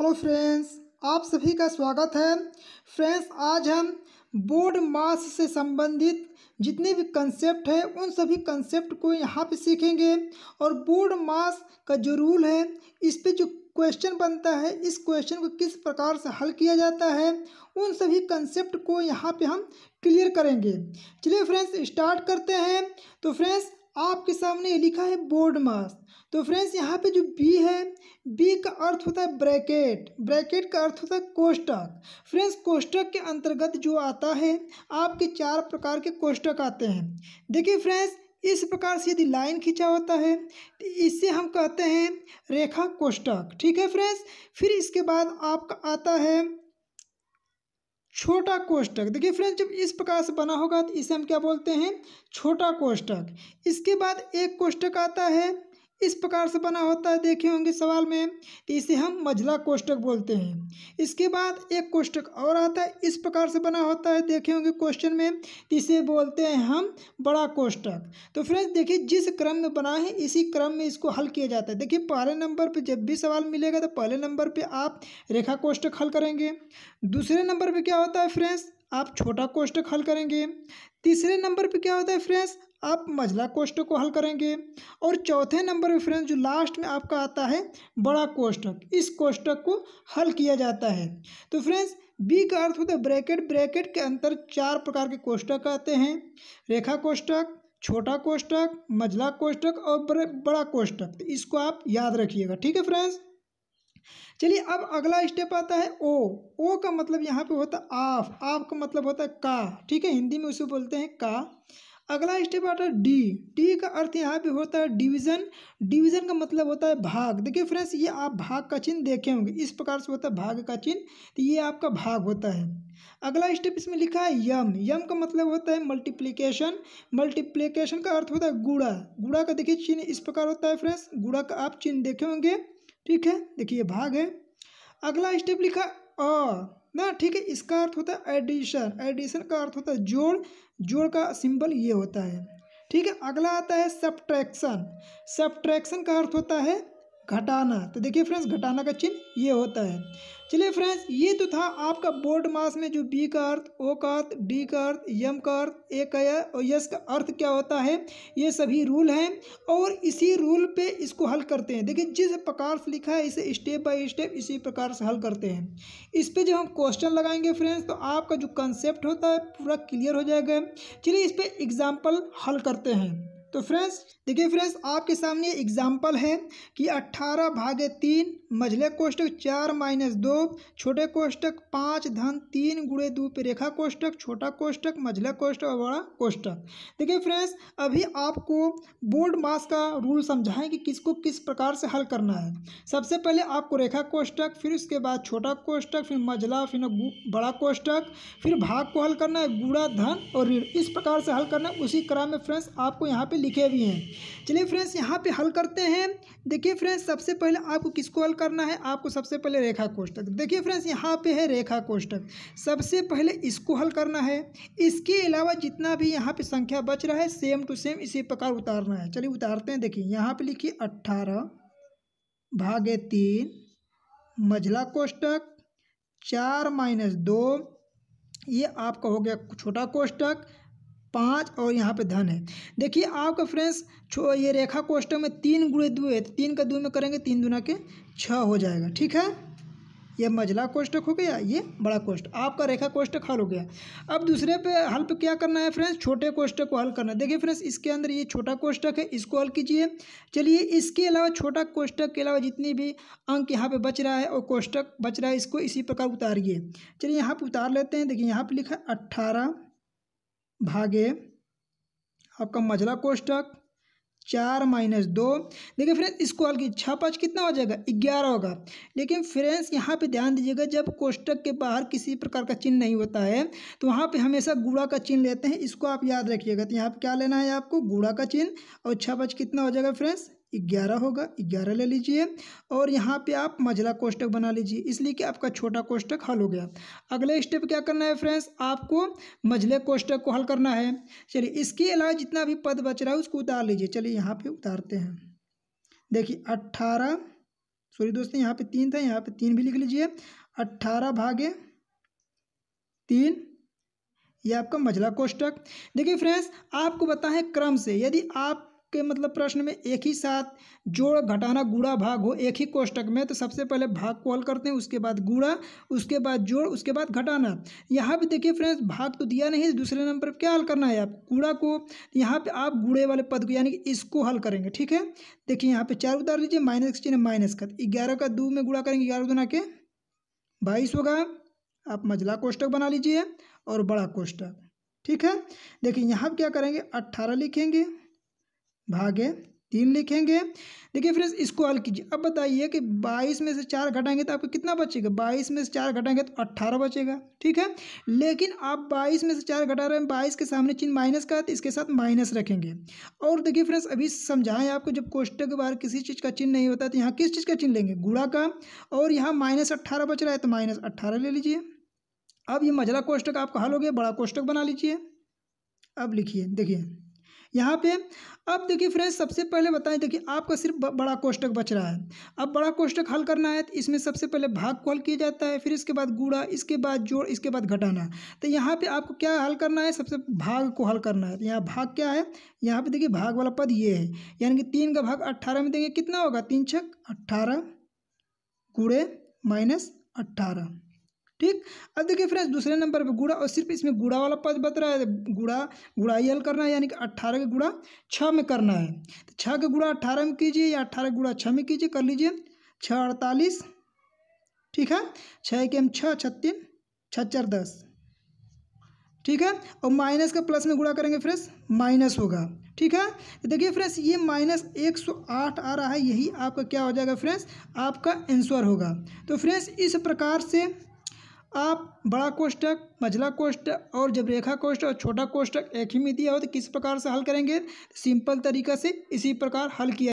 hello friends आप सभी का स्वागत है फ्रेंड्स आज हम बोर्ड मास से संबंधित जितने भी कंसेप्ट है उन सभी कंसेप्ट को यहाँ पे सीखेंगे और बोर्ड मास का जो रूल है इस पे जो क्वेश्चन बनता है इस क्वेश्चन को किस प्रकार से हल किया जाता है उन सभी कंसेप्ट को यहाँ पे हम क्लियर करेंगे चलिए फ्रेंड्स स्टार्ट करते हैं तो फ्रेंड्स आपके सामने लिखा है बोर्ड मास तो फ्रेंड्स यहाँ पे जो बी है बी का अर्थ होता है ब्रैकेट ब्रैकेट का अर्थ होता है कोष्टक फ्रेंड्स कोष्टक के अंतर्गत जो आता है आपके चार प्रकार के कोष्टक आते हैं देखिए फ्रेंड्स इस प्रकार से यदि लाइन खींचा होता है तो इससे हम कहते हैं रेखा कोष्टक ठीक है फ्रेंड्स फिर इसके बाद आपका आता है छोटा कोष्टक देखिए फ्रेंड्स जब इस प्रकार से बना होगा तो इसे हम क्या बोलते हैं छोटा कोष्टक इसके बाद एक कोष्टक आता है इस प्रकार से बना होता है देखे होंगे सवाल में तो इसे हम मझला कोष्टक बोलते हैं इसके बाद एक कोष्टक और आता है इस प्रकार से बना होता है देखे होंगे क्वेश्चन में तो इसे बोलते हैं हम बड़ा कोष्टक तो फ्रेंड्स देखिए जिस क्रम में बना है इसी क्रम में इसको हल किया जाता है देखिए पहले नंबर पर जब भी सवाल मिलेगा तो पहले नंबर पर आप रेखा कोष्टक हल करेंगे दूसरे नंबर पर क्या होता है फ्रेंड्स आप छोटा कोष्टक हल करेंगे तीसरे नंबर पे क्या होता है फ्रेंड्स आप मझला कोष्ठक को हल करेंगे और चौथे नंबर में फ्रेंड्स जो लास्ट में आपका आता है बड़ा कोष्टक इस कोष्टक को हल किया जाता है तो फ्रेंड्स बी का अर्थ होता है ब्रैकेट ब्रैकेट के अंतर चार प्रकार के कोष्टक आते हैं रेखा कोष्टक छोटा कोष्टक मझला कोष्टक और बड़ा कोष्टक तो इसको आप याद रखिएगा ठीक है फ्रेंड्स चलिए अब अगला स्टेप आता है ओ ओ का मतलब यहाँ पे होता है आफ आफ का मतलब होता है का ठीक है हिंदी में उसे बोलते हैं का अगला स्टेप आता है डी डी का अर्थ यहाँ पे होता है डिवीजन डिवीजन का मतलब होता है भाग देखिए फ्रेंड्स ये आप भाग का चिन्ह देखे होंगे इस प्रकार से होता है भाग का चिन्ह तो ये आपका भाग होता है अगला स्टेप इसमें लिखा है यम यम का मतलब होता है मल्टीप्लीकेशन मल्टीप्लीकेशन का अर्थ होता है गुड़ा गुड़ा का देखिए चिन्ह इस प्रकार होता है फ्रेंड्स गुड़ा का आप चिन्ह देखे होंगे ठीक है देखिए भाग है अगला स्टेप लिखा अ ना ठीक है इसका अर्थ होता है एडिशन एडिशन का अर्थ होता है जोड़ जोड़ का सिंबल ये होता है ठीक है अगला आता है सब्ट्रैक्शन सब्ट्रैक्शन का अर्थ होता है घटाना तो देखिए फ्रेंड्स घटाना का चिन्ह ये होता है चलिए फ्रेंड्स ये तो था आपका बोर्ड मास में जो बी का अर्थ ओ का अर्थ डी का अर्थ यम का अर्थ ए का और यस का अर्थ क्या होता है ये सभी रूल हैं और इसी रूल पे इसको हल करते हैं देखिए जिस प्रकार से लिखा है इसे स्टेप बाय स्टेप इसी प्रकार से हल करते हैं इस पर जब हम क्वेश्चन लगाएंगे फ्रेंड्स तो आपका जो कंसेप्ट होता है पूरा क्लियर हो जाएगा चलिए इस पर एग्ज़ाम्पल हल करते हैं तो फ्रेंड्स देखिए फ्रेंड्स आपके सामने एग्जाम्पल है कि अट्ठारह भागे तीन मझले कोष्टक चार माइनस दो छोटे कोष्टक पाँच धन तीन गुड़े दो पे रेखा कोष्टक छोटा कोष्टक मझला कोष्टक और बड़ा कोष्टक देखिए फ्रेंड्स अभी आपको बोर्ड मास का रूल समझाएं कि किसको किस प्रकार से हल करना है सबसे पहले आपको रेखा कोष्टक फिर उसके बाद छोटा कोष्टक फिर मझला फिर बड़ा कोष्टक फिर भाग को हल करना है गुड़ा धन और ऋण इस प्रकार से हल करना है उसी क्रम में फ्रेंड्स आपको यहाँ पे लिखे भी हैं चलिए फ्रेंड्स यहाँ पे हल करते हैं देखिए फ्रेंड्स सबसे पहले आपको किसको हल करना है आपको सबसे पहले रेखा कोष्टक देखिए फ्रेंड्स यहाँ पे है रेखा कोष्टक सबसे पहले इसको हल करना है इसके अलावा जितना भी यहाँ पे संख्या बच रहा है सेम टू सेम इसी प्रकार उतारना है चलिए उतारते हैं देखिए यहाँ पर लिखिए अट्ठारह भागे तीन मझला कोष्टक चार माइनस दो ये आपका हो गया छोटा कोष्टक पाँच और यहाँ पे धन है देखिए आपका फ्रेंड्स ये रेखा कोष्ट में तीन गुड़े दो है तो तीन का दो में करेंगे तीन दुना के छः हो जाएगा ठीक है ये मझला कोष्टक हो गया ये बड़ा कोष्ट आपका रेखा कोष्टक हल हो गया अब दूसरे पे हल पे क्या करना है फ्रेंड्स छोटे कोष्टक को हल करना है देखिए फ्रेंड्स इसके अंदर ये छोटा कोष्टक है इसको हल कीजिए चलिए इसके अलावा छोटा कोष्टक के अलावा जितनी भी अंक यहाँ पे बच रहा है और कोष्टक बच रहा है इसको इसी प्रकार उतारिए चलिए यहाँ पर उतार लेते हैं देखिए यहाँ पर लिखा है अट्ठारह भागे आपका मझला कोष्टक चार माइनस दो देखिए फ्रेंड्स इसको हल की छः पाँच कितना हो जाएगा ग्यारह होगा लेकिन फ्रेंड्स यहाँ पे ध्यान दीजिएगा जब कोष्टक के बाहर किसी प्रकार का चिन्ह नहीं होता है तो वहाँ पे हमेशा गुड़ा का चिन्ह लेते हैं इसको आप याद रखिएगा तो यहाँ पे क्या लेना है आपको गुड़ा का चिन्ह और छः पाँच कितना हो जाएगा फ्रेंड्स ग्यारह होगा ग्यारह ले लीजिए और यहाँ पे आप मझला कोष्टक बना लीजिए इसलिए कि आपका छोटा कोष्टक हल हो गया अगले स्टेप क्या करना है फ्रेंड्स आपको मझले कोष्टक को हल करना है चलिए इसके अलावा जितना भी पद बच रहा है उसको उतार लीजिए चलिए यहाँ पे उतारते हैं देखिए अट्ठारह सॉरी दोस्तों यहाँ पे तीन था यहाँ पर तीन भी लिख लीजिए अट्ठारह भागे तीन ये आपका मझला कोष्टक देखिए फ्रेंड्स आपको बताएं क्रम से यदि आप के मतलब प्रश्न में एक ही साथ जोड़ घटाना गुड़ा भाग हो एक ही कोष्टक में तो सबसे पहले भाग को हल करते हैं उसके बाद गुड़ा उसके बाद जोड़ उसके बाद घटाना यहाँ भी देखिए फ्रेंड्स भाग तो दिया नहीं दूसरे नंबर पर क्या हल करना है आप गुड़ा को यहाँ पर आप गुड़े वाले पद को यानी कि इसको हल करेंगे ठीक है देखिए यहाँ पर चार उतार लीजिए माइनस के चिन्ह माइनस का ग्यारह का दो में गुड़ा करेंगे ग्यारह दुना के बाईस होगा आप मझला कोष्टक बना लीजिए और बड़ा कोष्टक ठीक है देखिए यहाँ क्या करेंगे अट्ठारह लिखेंगे भागे तीन लिखेंगे देखिए फ्रेंड्स इसको हल कीजिए अब बताइए कि 22 में से चार घटाएंगे तो आपको कितना बचेगा 22 में से चार घटाएंगे तो 18 बचेगा ठीक है लेकिन आप 22 में से चार घटा रहे हैं 22 के सामने चिन्ह माइनस का है तो इसके साथ माइनस रखेंगे और देखिए फ्रेंड्स अभी समझाएं आपको जब कोष्टक के बाहर किसी चीज़ का चिन्ह नहीं होता तो यहाँ किस चीज़ का चिन्ह लेंगे गुड़ा का और यहाँ माइनस बच रहा है तो माइनस ले लीजिए अब ये मझला कोष्टक आपका हल हो गया बड़ा कोष्टक बना लीजिए अब लिखिए देखिए यहाँ पे अब देखिए फ्रेंड्स सबसे पहले बताएं देखिए तो आपका सिर्फ बड़ा कोष्टक बच रहा है अब बड़ा कोष्टक हल करना है तो इसमें सबसे पहले भाग को हल किया जाता है फिर इसके बाद गुड़ा इसके बाद जोड़ इसके बाद घटाना तो यहाँ पे आपको क्या हल करना है सबसे भाग को हल करना है तो यहाँ भाग क्या है यहाँ पर देखिए भाग वाला पद ये है यानी कि तीन का भाग अट्ठारह में देखिए कितना होगा तीन छक अट्ठारह कूड़े माइनस अट्ठारह ठीक अब देखिए फ्रेंड्स दूसरे नंबर पे गुड़ा और सिर्फ इसमें गुड़ा वाला पद बत रहा है गुड़ा गुड़ाई हल करना है यानी कि अट्ठारह का गुड़ा छः में करना है तो छः का गुड़ा अट्ठारह में कीजिए या अट्ठारह गुड़ा छः में कीजिए कर लीजिए छः अड़तालीस ठीक है छः के हम छः छः चार दस ठीक है और माइनस का प्लस में गुड़ा करेंगे फ्रेंड्स माइनस होगा ठीक है देखिए फ्रेंड्स ये माइनस एक सौ आठ आ रहा है यही आपका क्या हो जाएगा फ्रेंड्स आपका आंसर होगा तो फ्रेंड्स इस प्रकार से आप बड़ा कोष्टक मझला कोष्टक और जब रेखा कोष्ट और छोटा कोष्टक एक ही में दिया हो तो किस प्रकार से हल करेंगे सिंपल तरीका से इसी प्रकार हल किया